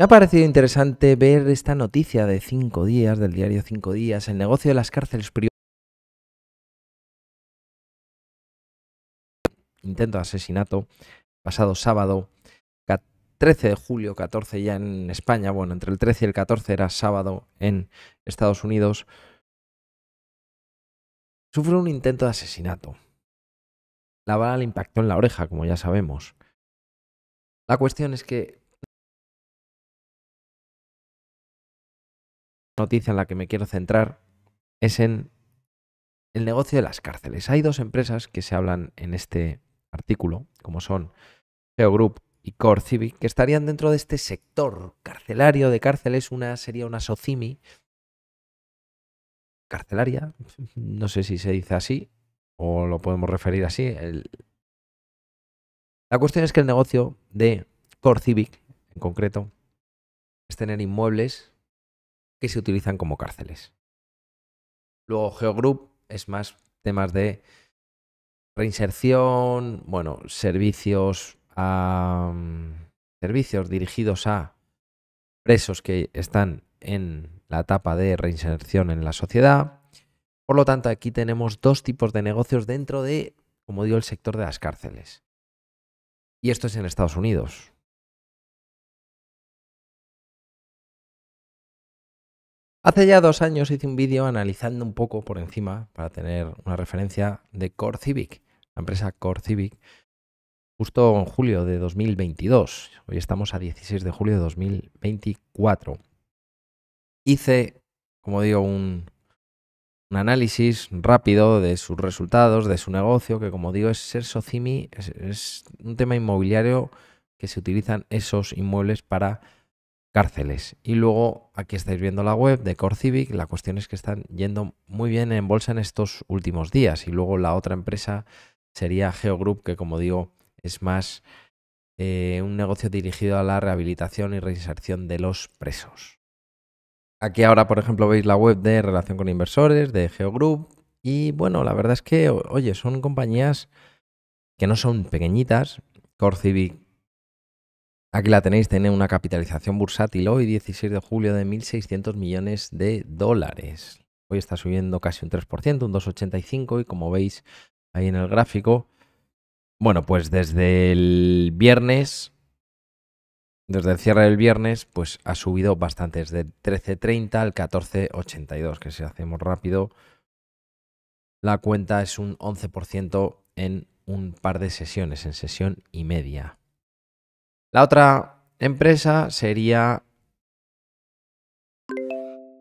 Me ha parecido interesante ver esta noticia de cinco días, del diario Cinco Días, el negocio de las cárceles privadas. Intento de asesinato, pasado sábado, 13 de julio, 14 ya en España, bueno, entre el 13 y el 14 era sábado en Estados Unidos, sufre un intento de asesinato. La bala le impactó en la oreja, como ya sabemos. La cuestión es que noticia en la que me quiero centrar es en el negocio de las cárceles. Hay dos empresas que se hablan en este artículo, como son GeoGroup Group y Core Civic, que estarían dentro de este sector carcelario de cárceles. Una sería una Socimi carcelaria, no sé si se dice así o lo podemos referir así. La cuestión es que el negocio de Core Civic, en concreto, es tener inmuebles que se utilizan como cárceles. Luego GeoGroup es más temas de reinserción, bueno, servicios a, mm, servicios dirigidos a presos que están en la etapa de reinserción en la sociedad. Por lo tanto, aquí tenemos dos tipos de negocios dentro de, como digo, el sector de las cárceles. Y esto es en Estados Unidos. Hace ya dos años hice un vídeo analizando un poco por encima para tener una referencia de Core la empresa Core justo en julio de 2022. Hoy estamos a 16 de julio de 2024. Hice, como digo, un, análisis rápido de sus resultados, de su negocio, que como digo es ser Socimi, es un tema inmobiliario que se utilizan esos inmuebles para cárceles. Y luego aquí estáis viendo la web de Core La cuestión es que están yendo muy bien en bolsa en estos últimos días. Y luego la otra empresa sería GeoGroup, que como digo, es más eh, un negocio dirigido a la rehabilitación y reinserción de los presos. Aquí ahora, por ejemplo, veis la web de relación con inversores de GeoGroup. Y bueno, la verdad es que, oye, son compañías que no son pequeñitas. Core Aquí la tenéis, tiene una capitalización bursátil hoy, 16 de julio, de 1.600 millones de dólares. Hoy está subiendo casi un 3%, un 2,85 y como veis ahí en el gráfico, bueno, pues desde el viernes, desde el cierre del viernes, pues ha subido bastante, desde 13,30 al 14,82, que si hacemos rápido, la cuenta es un 11% en un par de sesiones, en sesión y media. La otra empresa sería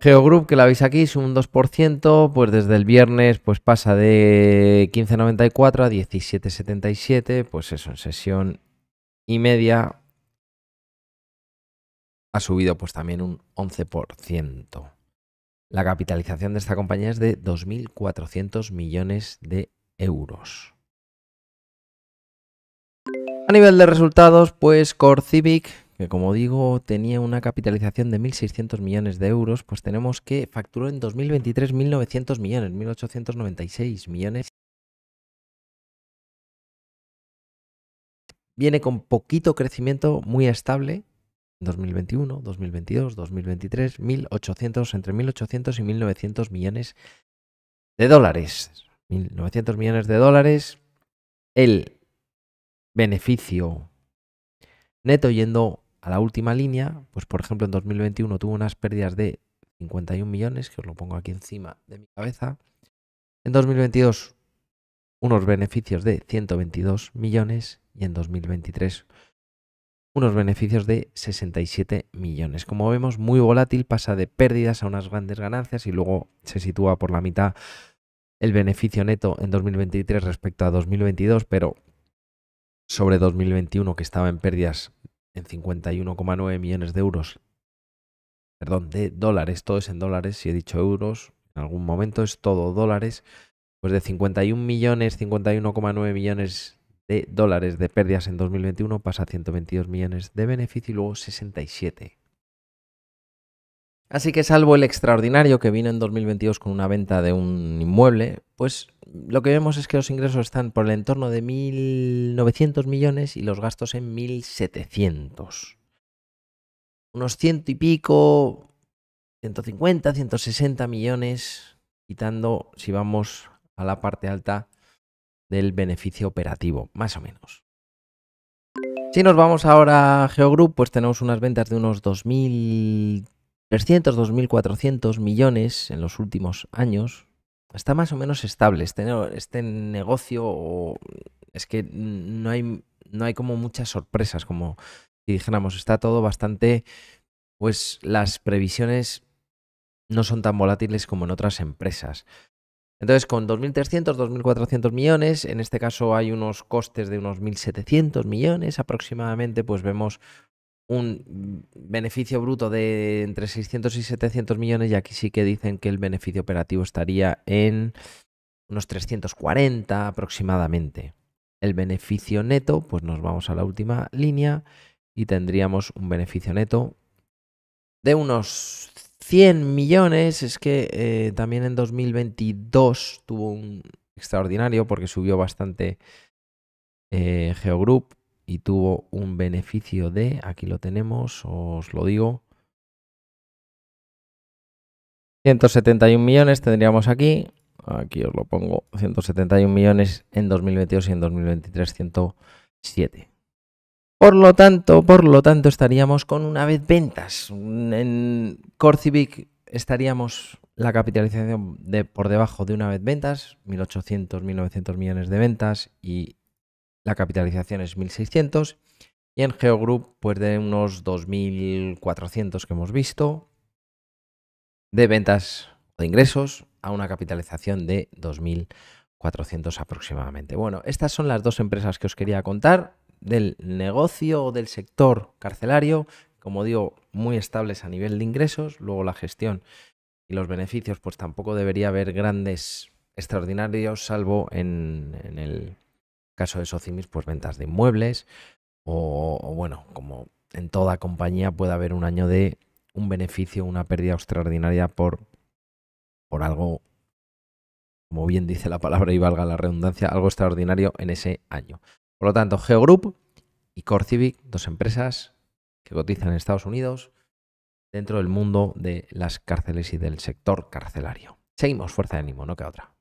Geogroup, que la veis aquí, es un 2%, pues desde el viernes pues pasa de 15.94 a 17.77, pues eso, en sesión y media ha subido pues también un 11%. La capitalización de esta compañía es de 2.400 millones de euros. A nivel de resultados, pues CoreCivic, que como digo tenía una capitalización de 1.600 millones de euros, pues tenemos que facturó en 2023 1.900 millones, 1.896 millones. Viene con poquito crecimiento, muy estable, En 2021, 2022, 2023, 1.800, entre 1.800 y 1.900 millones de dólares. 1.900 millones de dólares. El beneficio neto yendo a la última línea, pues por ejemplo en 2021 tuvo unas pérdidas de 51 millones, que os lo pongo aquí encima de mi cabeza. En 2022 unos beneficios de 122 millones y en 2023 unos beneficios de 67 millones. Como vemos, muy volátil, pasa de pérdidas a unas grandes ganancias y luego se sitúa por la mitad el beneficio neto en 2023 respecto a 2022, pero sobre 2021 que estaba en pérdidas en 51,9 millones de euros, perdón, de dólares, todo es en dólares, si he dicho euros, en algún momento es todo dólares, pues de 51 millones, 51,9 millones de dólares de pérdidas en 2021 pasa a 122 millones de beneficio y luego 67 Así que salvo el extraordinario que vino en 2022 con una venta de un inmueble, pues lo que vemos es que los ingresos están por el entorno de 1.900 millones y los gastos en 1.700. Unos ciento y pico, 150, 160 millones, quitando si vamos a la parte alta del beneficio operativo, más o menos. Si nos vamos ahora a Geogroup, pues tenemos unas ventas de unos 2.000 300, 2.400 millones en los últimos años, está más o menos estable. Este, este negocio es que no hay, no hay como muchas sorpresas, como si dijéramos, está todo bastante, pues las previsiones no son tan volátiles como en otras empresas. Entonces, con 2.300, 2.400 millones, en este caso hay unos costes de unos 1.700 millones aproximadamente, pues vemos un beneficio bruto de entre 600 y 700 millones y aquí sí que dicen que el beneficio operativo estaría en unos 340 aproximadamente. El beneficio neto, pues nos vamos a la última línea y tendríamos un beneficio neto de unos 100 millones. Es que eh, también en 2022 tuvo un extraordinario porque subió bastante eh, Geogroup y tuvo un beneficio de, aquí lo tenemos, os lo digo, 171 millones tendríamos aquí, aquí os lo pongo, 171 millones en 2022 y en 2023 107. Por lo tanto, por lo tanto estaríamos con una vez ventas. En Corcivic estaríamos la capitalización de por debajo de una vez ventas, 1.800, 1.900 millones de ventas y la capitalización es 1.600 y en Geogroup pues de unos 2.400 que hemos visto de ventas o de ingresos a una capitalización de 2.400 aproximadamente. Bueno, estas son las dos empresas que os quería contar del negocio o del sector carcelario, como digo, muy estables a nivel de ingresos, luego la gestión y los beneficios pues tampoco debería haber grandes extraordinarios salvo en, en el caso de Socimis, pues ventas de inmuebles o, bueno, como en toda compañía puede haber un año de un beneficio, una pérdida extraordinaria por, por algo, como bien dice la palabra y valga la redundancia, algo extraordinario en ese año. Por lo tanto, Geogroup y Corecivic, dos empresas que cotizan en Estados Unidos dentro del mundo de las cárceles y del sector carcelario. Seguimos, fuerza de ánimo, no que otra.